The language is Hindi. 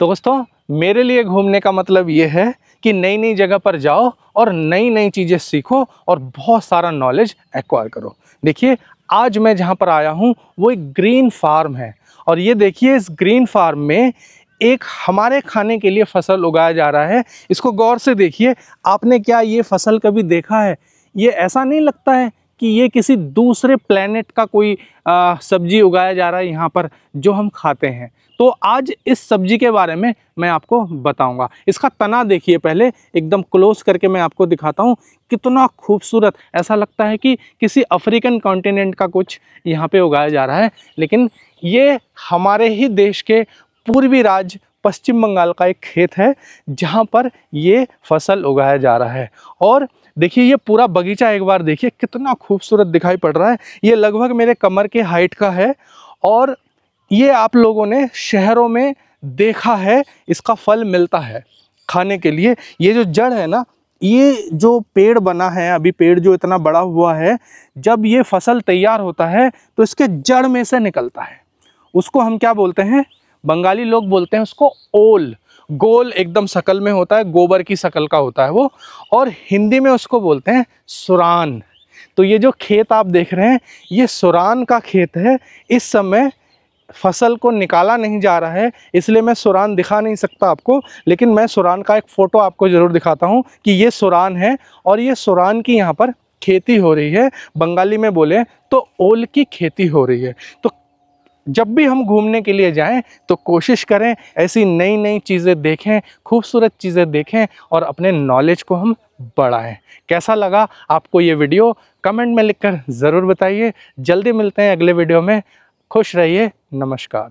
तो दोस्तों मेरे लिए घूमने का मतलब ये है कि नई नई जगह पर जाओ और नई नई चीज़ें सीखो और बहुत सारा नॉलेज एक्वायर करो देखिए आज मैं जहाँ पर आया हूँ वो एक ग्रीन फार्म है और ये देखिए इस ग्रीन फार्म में एक हमारे खाने के लिए फसल उगाया जा रहा है इसको गौर से देखिए आपने क्या ये फसल कभी देखा है ये ऐसा नहीं लगता है कि ये किसी दूसरे प्लेनेट का कोई आ, सब्जी उगाया जा रहा है यहाँ पर जो हम खाते हैं तो आज इस सब्जी के बारे में मैं आपको बताऊंगा इसका तना देखिए पहले एकदम क्लोज करके मैं आपको दिखाता हूँ कितना खूबसूरत ऐसा लगता है कि किसी अफ्रीकन कॉन्टिनेंट का कुछ यहाँ पे उगाया जा रहा है लेकिन ये हमारे ही देश के पूर्वी राज्य पश्चिम बंगाल का एक खेत है जहाँ पर ये फसल उगाया जा रहा है और देखिए ये पूरा बगीचा एक बार देखिए कितना खूबसूरत दिखाई पड़ रहा है ये लगभग मेरे कमर के हाइट का है और ये आप लोगों ने शहरों में देखा है इसका फल मिलता है खाने के लिए ये जो जड़ है ना ये जो पेड़ बना है अभी पेड़ जो इतना बड़ा हुआ है जब ये फसल तैयार होता है तो इसके जड़ में से निकलता है उसको हम क्या बोलते हैं बंगाली लोग बोलते हैं उसको ओल गोल एकदम शकल में होता है गोबर की शकल का होता है वो और हिंदी में उसको बोलते हैं सुरान तो ये जो खेत आप देख रहे हैं ये सुरान का खेत है इस समय फसल को निकाला नहीं जा रहा है इसलिए मैं सुरान दिखा नहीं सकता आपको लेकिन मैं सुरान का एक फ़ोटो आपको ज़रूर दिखाता हूँ कि ये सुरान है और ये सुरान की यहाँ पर खेती हो रही है बंगाली में बोले तो ओल की खेती हो रही है तो जब भी हम घूमने के लिए जाएं तो कोशिश करें ऐसी नई नई चीज़ें देखें खूबसूरत चीज़ें देखें और अपने नॉलेज को हम बढ़ाएं कैसा लगा आपको ये वीडियो कमेंट में लिखकर ज़रूर बताइए जल्दी मिलते हैं अगले वीडियो में खुश रहिए नमस्कार